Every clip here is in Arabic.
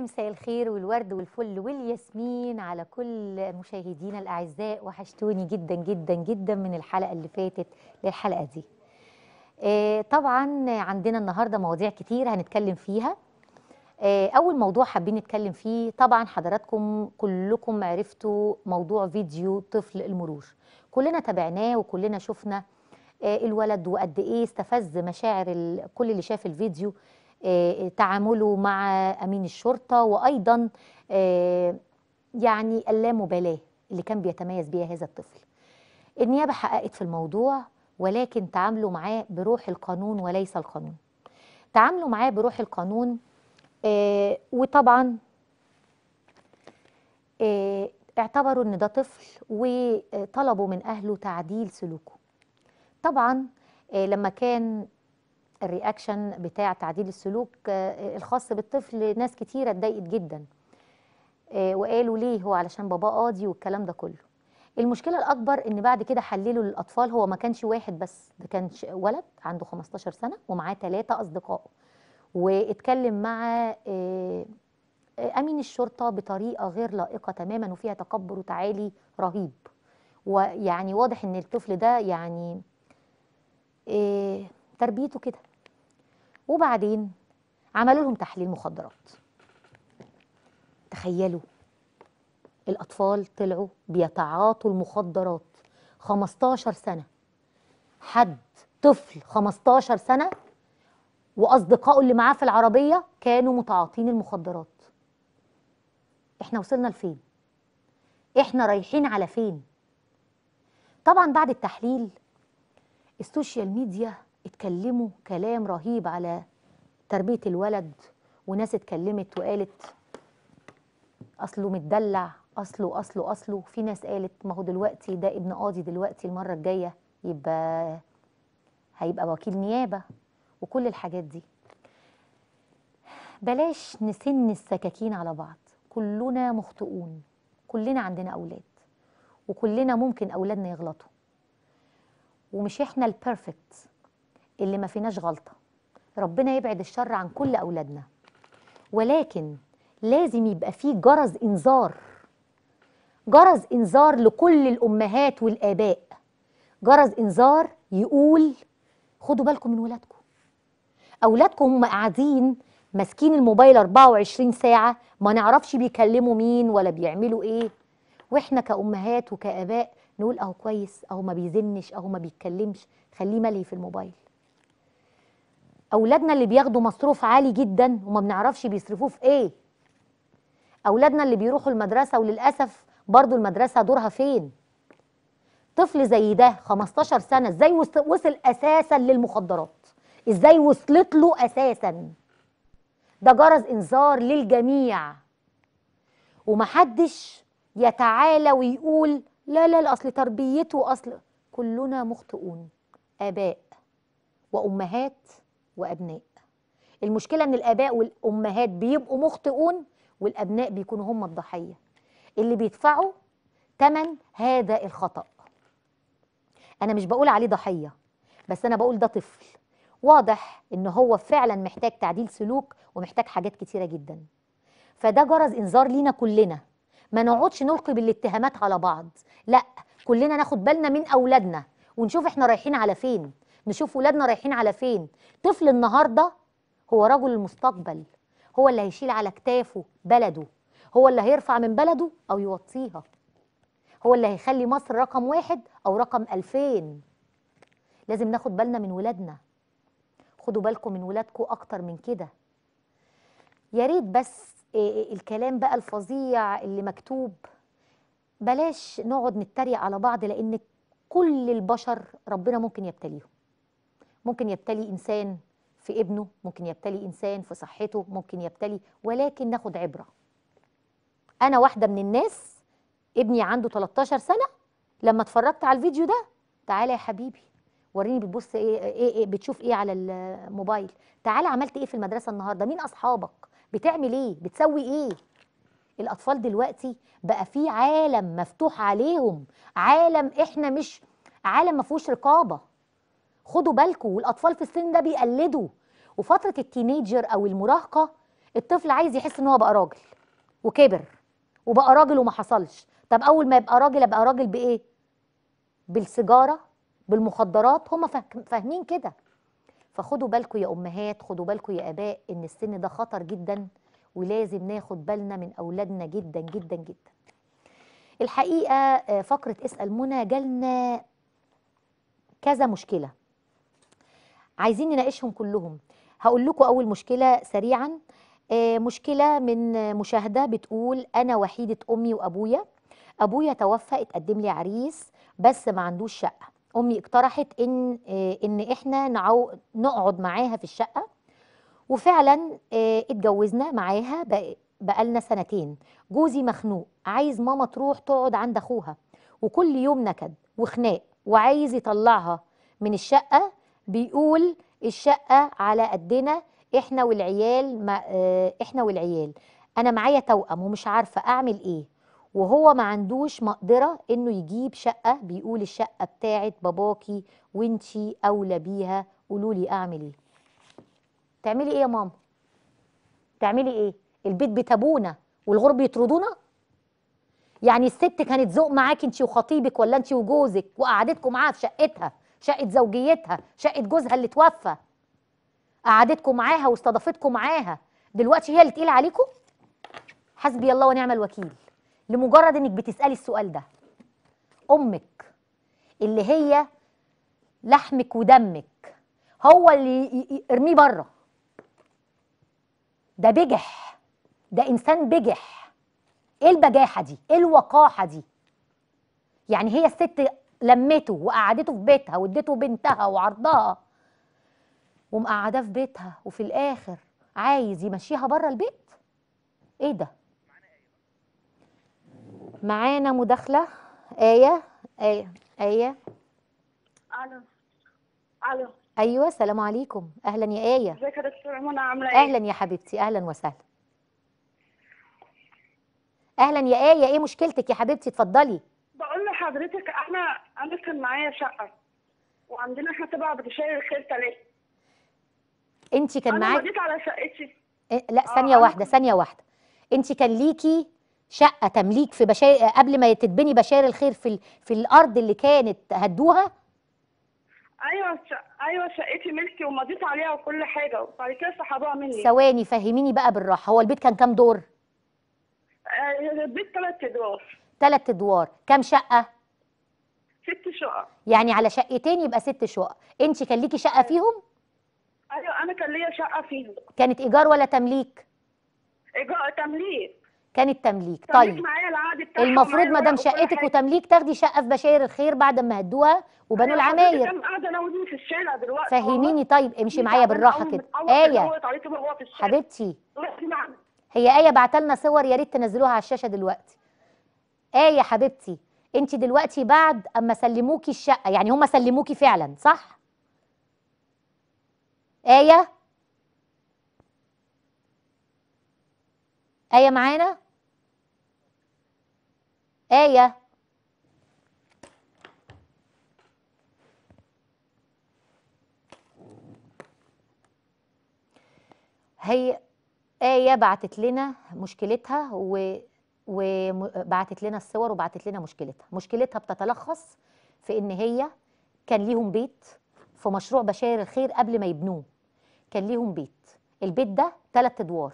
مساء الخير والورد والفل والياسمين على كل مشاهدينا الاعزاء وحشتوني جدا جدا جدا من الحلقه اللي فاتت للحلقه دي. آه، طبعا عندنا النهارده مواضيع كتير هنتكلم فيها. آه، اول موضوع حابين نتكلم فيه طبعا حضراتكم كلكم عرفتوا موضوع فيديو طفل المرور. كلنا تابعناه وكلنا شفنا آه، الولد وقد ايه استفز مشاعر كل اللي شاف الفيديو آه، تعامله مع امين الشرطه وايضا آه، يعني اللامبالاه اللي كان بيتميز بيها هذا الطفل النيابه حققت في الموضوع ولكن تعاملوا معاه بروح القانون وليس القانون تعاملوا معاه بروح القانون آه، وطبعا اعتبروا ان ده طفل وطلبوا من اهله تعديل سلوكه طبعا لما كان الرياكشن بتاع تعديل السلوك آه، الخاص بالطفل ناس كتيره اتضايقت جدا آه، وقالوا ليه هو علشان باباه قاضي والكلام ده كله المشكله الاكبر ان بعد كده حللوا للاطفال هو ما كانش واحد بس ده كان ولد عنده 15 سنه ومعاه ثلاثه اصدقائه واتكلم مع آه، امين الشرطه بطريقه غير لائقه تماما وفيها تكبر وتعالي رهيب ويعني واضح ان الطفل ده يعني تربيته كده وبعدين عملوا لهم تحليل مخدرات تخيلوا الأطفال طلعوا بيتعاطوا المخدرات 15 سنة حد طفل 15 سنة وأصدقائه اللي معاه في العربية كانوا متعاطين المخدرات احنا وصلنا لفين احنا رايحين على فين طبعا بعد التحليل السوشيال ميديا اتكلموا كلام رهيب على تربية الولد وناس اتكلمت وقالت أصله متدلع أصله أصله أصله في ناس قالت ما هو دلوقتي ده ابن قاضي دلوقتي المرة الجاية يبقى هيبقى وكيل نيابة وكل الحاجات دي بلاش نسن السكاكين على بعض كلنا مخطئون كلنا عندنا أولاد وكلنا ممكن أولادنا يغلطوا ومش احنا البرفكت اللي ما فيناش غلطه ربنا يبعد الشر عن كل اولادنا ولكن لازم يبقى فيه جرس انذار جرس انذار لكل الامهات والاباء جرس انذار يقول خدوا بالكم من ولادكم اولادكم هم قاعدين ماسكين الموبايل 24 ساعه ما نعرفش بيكلموا مين ولا بيعملوا ايه واحنا كامهات وكاباء نقول اهو كويس اهو ما بيزنش اهو ما بيتكلمش خليه ملي في الموبايل اولادنا اللي بياخدوا مصروف عالي جدا وما بنعرفش بيصرفوه في ايه اولادنا اللي بيروحوا المدرسه وللاسف برضو المدرسه دورها فين طفل زي ده 15 سنه ازاي وصل اساسا للمخدرات ازاي وصلت له اساسا ده جرس انذار للجميع ومحدش يتعالى ويقول لا لا اصل تربيته اصل كلنا مخطئون اباء وامهات وأبناء المشكلة إن الآباء والأمهات بيبقوا مخطئون والأبناء بيكونوا هم الضحية اللي بيدفعوا تمن هذا الخطأ أنا مش بقول عليه ضحية بس أنا بقول ده طفل واضح إن هو فعلا محتاج تعديل سلوك ومحتاج حاجات كتيرة جدا فده جرس إنذار لينا كلنا ما نقعدش نلقي بالاتهامات على بعض لا كلنا ناخد بالنا من أولادنا ونشوف احنا رايحين على فين نشوف ولادنا رايحين على فين طفل النهارده هو رجل المستقبل هو اللي هيشيل على كتافه بلده هو اللي هيرفع من بلده أو يوطيها هو اللي هيخلي مصر رقم واحد أو رقم ألفين لازم ناخد بالنا من ولادنا خدوا بالكم من ولادكم أكتر من كده يا ريت بس آه، آه، الكلام بقى الفظيع اللي مكتوب بلاش نقعد نتريق على بعض لأن كل البشر ربنا ممكن يبتليهم ممكن يبتلي إنسان في ابنه ممكن يبتلي إنسان في صحته ممكن يبتلي ولكن ناخد عبرة أنا واحدة من الناس ابني عنده 13 سنة لما اتفرجت على الفيديو ده تعالى يا حبيبي وريني بتبص إيه،, إيه, إيه, بتشوف إيه على الموبايل تعالى عملت إيه في المدرسة النهاردة مين أصحابك بتعمل إيه بتسوي إيه الأطفال دلوقتي بقى في عالم مفتوح عليهم عالم إحنا مش عالم ما فيهوش رقابة خدوا بالكم والاطفال في السن ده بيقلدوا وفتره التينيجر او المراهقه الطفل عايز يحس ان هو بقى راجل وكبر وبقى راجل وما حصلش طب اول ما يبقى راجل ابقى راجل بايه بالسيجاره بالمخدرات هم فاهمين كده فخدوا بالكم يا امهات خدوا بالكم يا اباء ان السن ده خطر جدا ولازم ناخد بالنا من اولادنا جدا جدا جدا الحقيقه آه، فقره اسال منى جالنا كذا مشكله عايزين نناقشهم كلهم هقول لكم اول مشكله سريعا آه، مشكله من مشاهده بتقول انا وحيده امي وابويا ابويا توفى اتقدم لي عريس بس ما عندوش شقه امي اقترحت ان آه، ان احنا نعو نقعد معاها في الشقه وفعلا آه، اتجوزنا معاها بقى لنا سنتين جوزي مخنوق عايز ماما تروح تقعد عند اخوها وكل يوم نكد وخناق وعايز يطلعها من الشقه بيقول الشقه على قدنا احنا والعيال ما آه، احنا والعيال انا معايا توأم ومش عارفه اعمل ايه وهو ما عندوش مقدره انه يجيب شقه بيقول الشقه بتاعت باباكي وانتي اولى بيها قولوا لي اعمل ايه تعملي ايه يا ماما تعملي ايه البيت بتابونا والغرب يطردونا يعني الست كانت ذوق معاكي انتي وخطيبك ولا انتي وجوزك وقعدتكم معاها في شقتها شقه زوجيتها شقه جوزها اللي توفى قعدتكم معاها واستضافتكم معاها دلوقتي هي اللي تقيل عليكم حسبي الله ونعم الوكيل لمجرد انك بتسالي السؤال ده امك اللي هي لحمك ودمك هو اللي ارميه بره ده بجح ده انسان بجح ايه البجاحه دي ايه الوقاحه دي يعني هي الست لمته وقعدته في بيتها واديته بنتها وعرضها ومقعداه في بيتها وفي الاخر عايز يمشيها بره البيت ايه ده معانا مداخله ايه ايه ايه الو الو ايوه السلام عليكم اهلا يا ايه ازيك يا دكتوره منى عامله ايه اهلا يا حبيبتي اهلا وسهلا اهلا يا ايه ايه مشكلتك يا حبيبتي اتفضلي حضرتك انا انا كان معايا شقه وعندنا احنا تبع بتشير الخير ثلاثه انت كان معاكي انا على شقتي إيه لا آه، ثانيه آه واحده ثانيه واحده انت كان ليكي شقه تمليك في بشاير قبل ما تتبني بشاير الخير في ال... في الارض اللي كانت هدوها ايوه ش... ايوه شقتي ملكي ومضيت عليها وكل حاجه وبعد كده سحبوها مني ثواني فهميني بقى بالراحه هو البيت كان كام دور؟ آه البيت ثلاث ادوار ثلاث ادوار كام شقه؟ ست شقق يعني على شقتين يبقى ست شقق انت كان ليكي شقه فيهم ايوه انا كان ليا شقه فيهم كانت ايجار ولا تمليك ايجار تمليك كانت تمليك طيب معايا العقد المفروض ما دام شقتك وتمليك تاخدي شقه في بشاير الخير بعد ما هدوها وبنوا أيوة، العماير انا قاعده انا ودي في الشارع دلوقتي فهميني طيب امشي معايا بالراحه كده ايه حبيبتي هي ايه بعت لنا صور يا ريت تنزلوها على الشاشه دلوقتي ايه حبيبتي انت دلوقتي بعد اما سلموكي الشقه يعني هم سلموكي فعلا صح ايه ايه معانا ايه هي ايه بعتت لنا مشكلتها و وبعتت لنا الصور وبعتت لنا مشكلتها مشكلتها بتتلخص في ان هي كان ليهم بيت في مشروع بشاير الخير قبل ما يبنوه كان ليهم بيت البيت ده ثلاث ادوار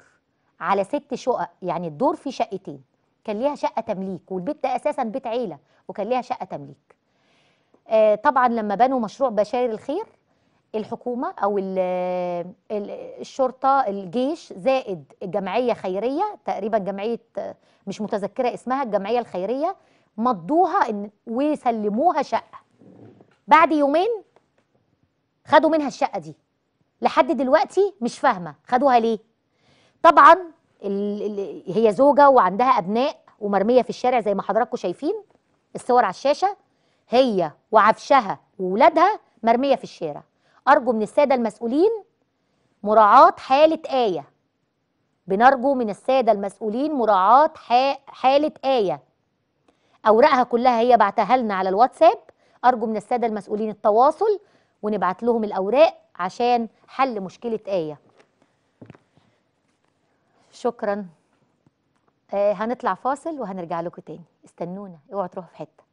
على ست شقق يعني الدور فيه شقتين كان ليها شقه تمليك والبيت ده اساسا بيت عيله وكان ليها شقه تمليك آه طبعا لما بنوا مشروع بشاير الخير الحكومه او الشرطه الجيش زائد جمعيه خيريه تقريبا جمعيه مش متذكره اسمها الجمعيه الخيريه مضوها ويسلموها وسلموها شقه بعد يومين خدوا منها الشقه دي لحد دلوقتي مش فاهمه خدوها ليه طبعا هي زوجه وعندها ابناء ومرميه في الشارع زي ما حضراتكم شايفين الصور على الشاشه هي وعفشها وولادها مرميه في الشارع أرجو من السادة المسؤولين مراعاة حالة آية بنرجو من السادة المسؤولين مراعاة حالة آية أوراقها كلها هي بعتها لنا على الواتساب أرجو من السادة المسؤولين التواصل ونبعت لهم الأوراق عشان حل مشكلة آية شكرا آه هنطلع فاصل وهنرجع لكم تاني استنونا اوعوا تروحوا في حته